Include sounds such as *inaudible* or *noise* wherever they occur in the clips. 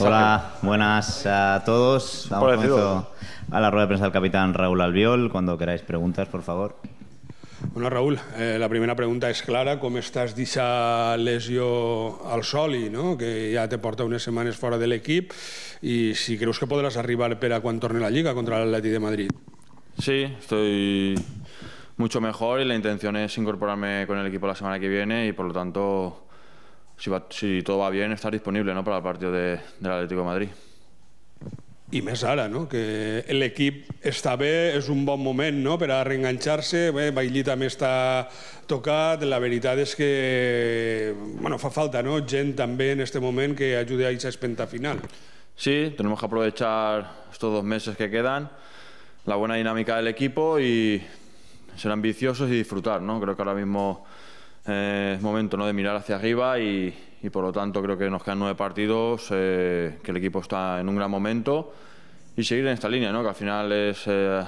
Hola, buenas a todos. Vamos a la rueda de prensa del capitán Raúl Albiol. Cuando queráis preguntas, por favor. Bueno, Raúl, eh, la primera pregunta es clara. ¿Cómo estás dicha lesión al Soli, no? que ya te porta unas semanas fuera del equipo? ¿Y si crees que podrás arribar para cuando torne la Liga contra el Atlético de Madrid? Sí, estoy mucho mejor y la intención es incorporarme con el equipo la semana que viene y por lo tanto si, va, si todo va bien, estar disponible ¿no? para el partido de, del Atlético de Madrid. I més ara, no? que l'equip està bé, és un bon moment no? per a reenganxar-se, bé, Bailly també està tocat, la veritat és que bueno, fa falta no? gent també en este moment que ajudi a aquesta espenta final. Sí, tenemos que aprovechar estos dos meses que quedan, la buena dinámica del equipo y ser ambiciosos y disfrutar. ¿no? Creo que ahora mismo Eh, es momento ¿no? de mirar hacia arriba y, por lo tanto creo que nos quedan nueve partidos, eh, que el equipo está en un gran momento y seguir en esta línea, ¿no? que al final eh,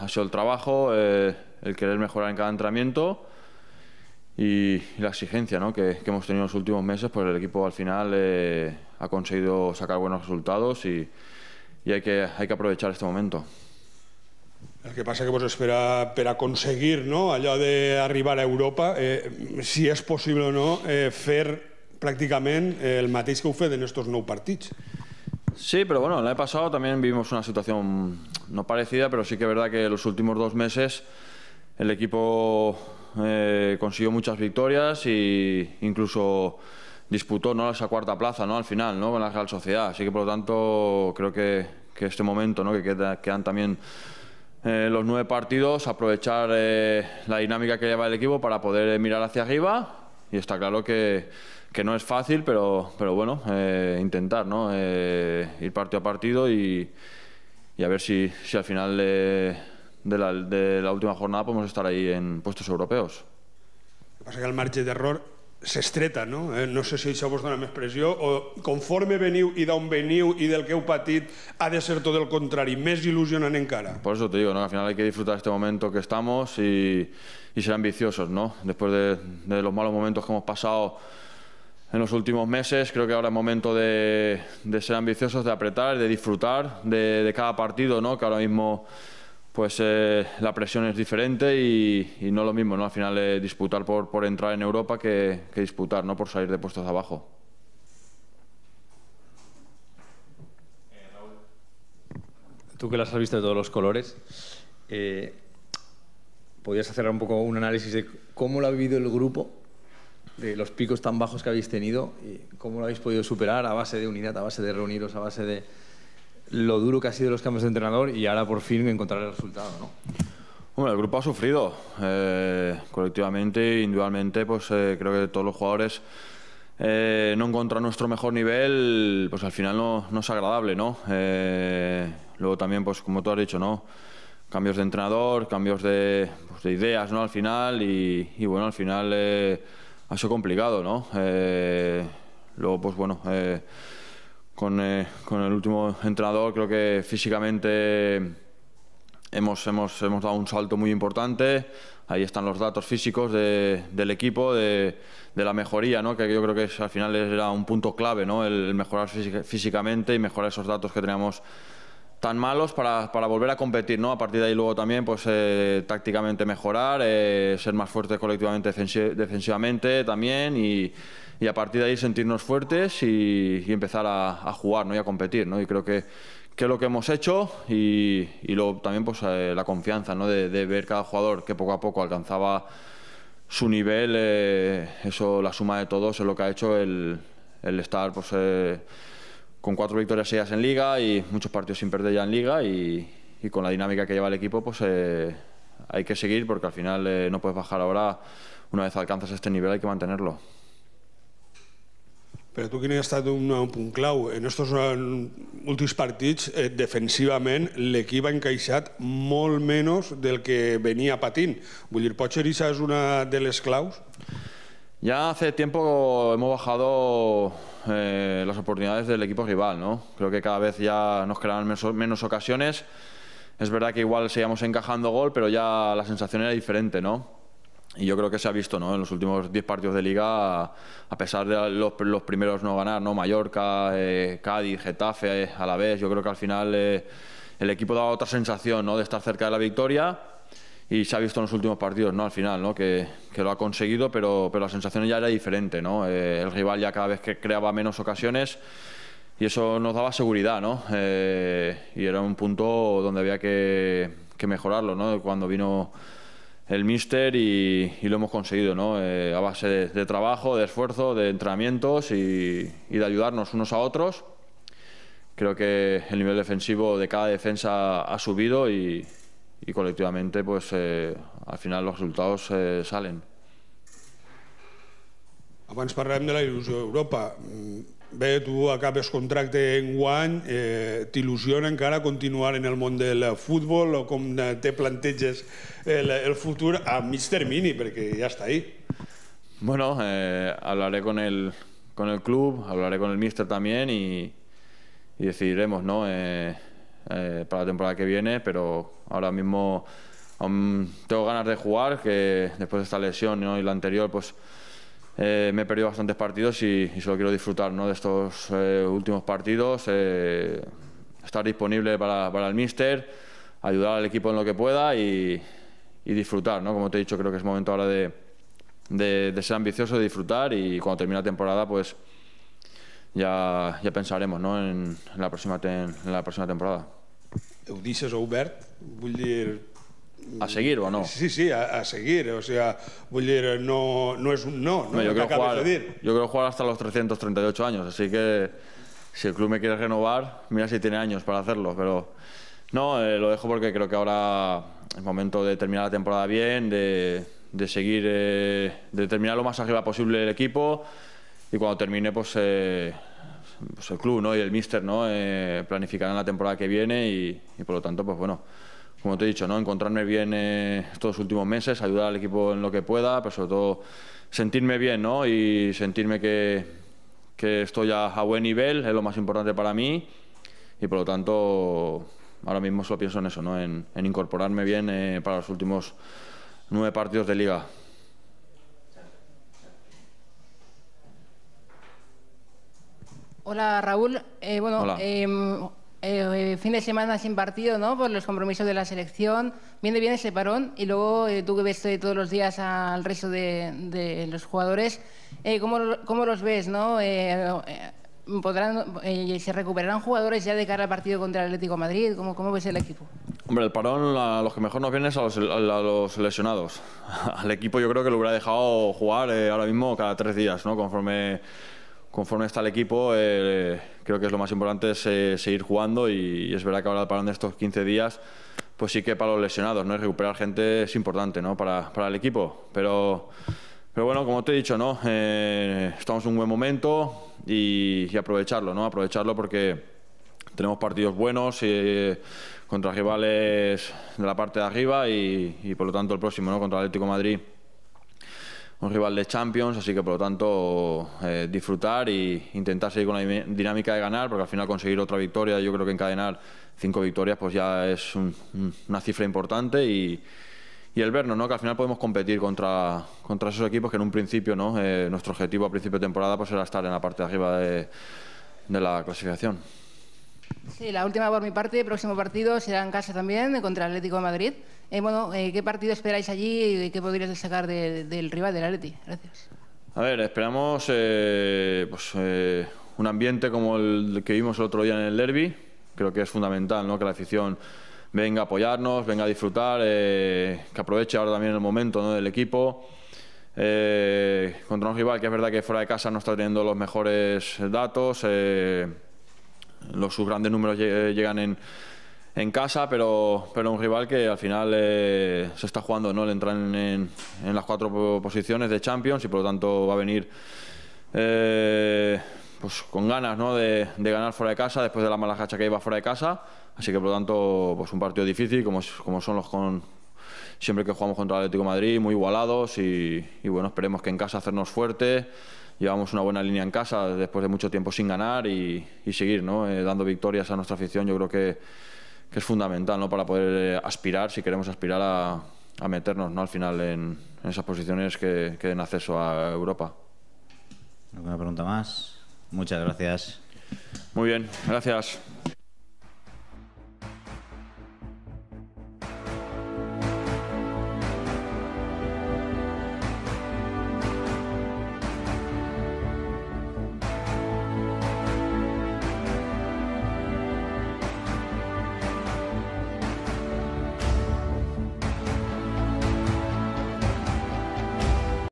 ha sido el trabajo, el querer mejorar en cada entrenamiento y, la exigencia ¿no? que, hemos tenido en los últimos meses, pues el equipo al final ha conseguido sacar buenos resultados y, y hay, que, hay que aprovechar este momento. El que es que vos pues, espera para de ¿no? de arribar a Europa, eh, si es posible o no, eh, fer prácticamente eh, el matiz que usted en estos no partits. Sí, pero bueno, el año pasado también vivimos una situación no parecida, pero sí que es verdad que los últimos dos meses el equipo eh, consiguió muchas victorias e incluso disputó ¿no? esa cuarta plaza ¿no? al final ¿no? con la Real Sociedad. Así que por lo tanto creo que, este momento ¿no? que queda, quedan también eh, los nueve partidos, aprovechar eh, la dinámica que lleva el equipo para poder eh, mirar hacia arriba. Y está claro que, no es fácil, pero, bueno, intentar, ir partido a partido y, a ver si, al final de, la, última jornada podemos estar ahí en puestos europeos. Pasa que el margen de error se estreta, no? Eh, no sé si això vos dona més pressió o conforme veniu i d'on veniu y del que heu ha de ser todo el contrari, més en encara. Por eso te digo, ¿no? Al final hay que disfrutar este momento que estamos y, ser ambiciosos, ¿no? Después de, los malos momentos que hemos pasado en los últimos meses, creo que ahora es momento de, ser ambiciosos, de apretar, de disfrutar de, de cada partido, ¿no? Que ahora mismo pues eh, la presión es diferente y, no lo mismo, ¿no? Al final eh, disputar por, entrar en Europa que, disputar, ¿no? Por salir de puestos abajo. Tú que las has visto de todos los colores, eh, ¿podrías hacer un poco un análisis de cómo lo ha vivido el grupo, de los picos tan bajos que habéis tenido y cómo lo habéis podido superar a base de unidad, a base de reuniros, a base de lo duro que ha sido los cambios de entrenador y ahora por fin encontrar el resultado, ¿no? Bueno, el grupo ha sufrido eh, colectivamente, individualmente, pues eh, creo que todos los jugadores eh, no encontrar nuestro mejor nivel, pues al final no, no es agradable, ¿no? Eh, luego también, pues como tú has dicho, ¿no? Cambios de entrenador, cambios de, pues, de ideas, ¿no? Al final, y, y bueno, al final ha sido complicado, ¿no? luego, pues bueno, eh, con, el último entrenador creo que físicamente hemos, hemos, dado un salto muy importante. Ahí están los datos físicos del equipo, de, la mejoría, ¿no? que yo creo que al final era un punto clave, el, mejorar físicamente y mejorar esos datos que teníamos tan malos para, volver a competir, ¿no? A partir de ahí luego también, pues eh, tácticamente mejorar, eh, ser más fuertes colectivamente defensivamente también y, y, a partir de ahí sentirnos fuertes y, empezar a, jugar, ¿no? Y a competir, ¿no? Y creo que, que es lo que hemos hecho y, luego también pues eh, la confianza, ¿no? De, ver cada jugador que poco a poco alcanzaba su nivel, eh, eso, la suma de todos es lo que ha hecho el, el estar, pues con cuatro victorias seguidas en liga y muchos partidos sin perder ya en liga y, con la dinámica que lleva el equipo pues eh, hay que seguir porque al final eh, no puedes bajar ahora, una vez alcanzas este nivel hay que mantenerlo. Pero tú quin ha un, un clau? En estos eh, últimos partidos defensivamente defensivament, equipo ha encaixat molt menos del que venía Patín. Vull Pocheriza es una de las claus? Ya hace tiempo hemos bajado eh, las oportunidades del equipo rival, ¿no? Creo que cada vez ya nos quedan menos, ocasiones. Es verdad que igual seguíamos encajando gol, pero ya la sensación era diferente, ¿no? Y yo creo que se ha visto, ¿no? En los últimos 10 partidos de liga, a pesar de los, primeros no ganar, ¿no? Mallorca, eh, Cádiz, Getafe, a la vez, yo creo que al final eh, el equipo daba otra sensación, ¿no? De estar cerca de la victoria y se ha visto en los últimos partidos, ¿no? Al final, ¿no? Que, que lo ha conseguido, pero, pero la sensación ya era diferente, ¿no? Eh, el rival ya cada vez que creaba menos ocasiones y eso nos daba seguridad, ¿no? Eh, y era un punto donde había que, que mejorarlo, ¿no? Cuando vino el míster y, lo hemos conseguido, ¿no? Eh, a base de, trabajo, de esfuerzo, de entrenamientos y, y de ayudarnos unos a otros. Creo que el nivel defensivo de cada defensa ha subido y, y colectivamente pues eh, al final los resultados eh, salen. Abans parlàvem de la il·lusió Tú mm, Bé, tu acabes contracte en guany, eh, t'il·lusiona encara continuar en el mundo del fútbol o com te planteges eh, el, futuro a Mister Mini Porque ya está ahí. Bueno, eh, hablaré con el, con el club, hablaré con el míster también y, decidiremos, ¿no? Eh, para la temporada que viene, pero ahora mismo tengo ganas de jugar, que después de esta lesión y la anterior, pues eh, me he perdido bastantes partidos y, solo quiero disfrutar ¿no? de estos eh, últimos partidos, estar disponible para, el míster, ayudar al equipo en lo que pueda y, disfrutar, ¿no? Como te he dicho, creo que es momento ahora de, ser ambicioso, de disfrutar y cuando termine la temporada, pues ya, ya pensaremos ¿no? en, la próxima en la próxima temporada. Eudices o vull A seguir o no? Sí, sí, a, seguir. O sea, no, no es un no, no, yo, creo jugar, de decir. yo creo jugar hasta los 338 años, así que si el club me quiere renovar, mira si tiene años para hacerlo, pero no, eh, lo dejo porque creo que ahora es momento de terminar la temporada bien, de, de seguir, eh, de terminar lo más arriba posible el equipo y cuando termine, pues... Eh, pues, el club ¿no? y el míster ¿no? Eh, planificarán la temporada que viene y, por lo tanto, pues bueno, como te he dicho, ¿no? encontrarme bien eh, estos últimos meses, ayudar al equipo en lo que pueda, pero sobre todo sentirme bien ¿no? y sentirme que, estoy a, buen nivel, es lo más importante para mí y por lo tanto ahora mismo solo pienso en eso, ¿no? en, incorporarme bien eh, para los últimos nueve partidos de liga. Hola Raúl, eh, bueno, em, eh, eh, fin de semana sin partido, ¿no? Por los compromisos de la selección. Viene bien ese parón y luego tú que ves todos los días al resto de, los jugadores, ¿cómo, ¿cómo, los ves, no? podrán, se recuperarán jugadores ya de cara al partido contra el Atlético de Madrid? ¿Cómo, ¿Cómo, ves el equipo? Hombre, el parón a los que mejor nos viene es a los, lesionados. *laughs* Al equipo yo creo que lo hubiera dejado jugar ahora mismo cada tres días, ¿no? Conforme conforme está el equipo, eh, creo que es lo más importante es eh, seguir jugando y, es verdad que ahora de estos 15 días, pues sí que para los lesionados, ¿no? recuperar gente es importante, ¿no? Para, el equipo. Pero, pero bueno, como te he dicho, ¿no? Eh, estamos en un buen momento y, aprovecharlo, ¿no? Aprovecharlo porque tenemos partidos buenos contra rivales de la parte de arriba y, por lo tanto el próximo, ¿no? Contra Atlético Madrid un rival de Champions, así que por lo tanto eh, disfrutar e intentar seguir con la dinámica de ganar, porque al final conseguir otra victoria, yo creo que encadenar cinco victorias pues ya es una cifra importante y, el vernos, ¿no? que al final podemos competir contra, esos equipos que en un principio, ¿no? Eh, nuestro objetivo a principio de temporada pues era estar en la parte de arriba de la clasificación. Sí, la última por mi parte. Próximo partido será en casa también, contra el Atlético de Madrid. Eh, bueno, eh, ¿qué partido esperáis allí y qué podrías sacar del rival del Atleti? Gracias. A ver, esperamos eh, pues, un ambiente como el que vimos el otro día en el derby. Creo que es fundamental ¿no? que la afición venga a apoyarnos, venga a disfrutar, que aproveche ahora también el momento del equipo. contra un rival que es verdad que fuera de casa no está teniendo los mejores datos los, sus grandes números llegan en, en casa, pero, pero un rival que al final eh, se está jugando ¿no? le entran en, las cuatro posiciones de Champions y por lo tanto va a venir eh, pues con ganas ¿no? de, ganar fuera de casa después de la mala hacha que iba fuera de casa. Así que por lo tanto pues un partido difícil como, como son los con siempre que jugamos contra el Atlético de Madrid, muy igualados y, bueno, esperemos que en casa hacernos fuertes llevamos una buena línea en casa después de mucho tiempo sin ganar y, seguir eh, dando victorias a nuestra afición. Yo creo que, es fundamental para poder eh, aspirar, si queremos aspirar a, meternos ¿no? al final en, esas posiciones que, que, den acceso a Europa. ¿Alguna pregunta más? Muchas gracias. Muy bien, gracias.